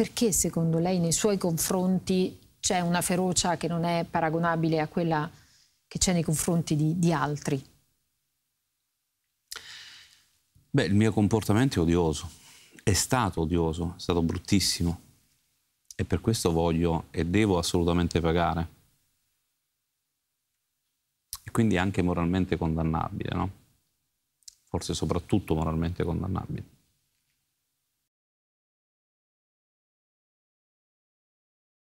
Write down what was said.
perché secondo lei nei suoi confronti c'è una ferocia che non è paragonabile a quella che c'è nei confronti di, di altri? Beh, il mio comportamento è odioso, è stato odioso, è stato bruttissimo e per questo voglio e devo assolutamente pagare. E quindi anche moralmente condannabile, no? Forse soprattutto moralmente condannabile.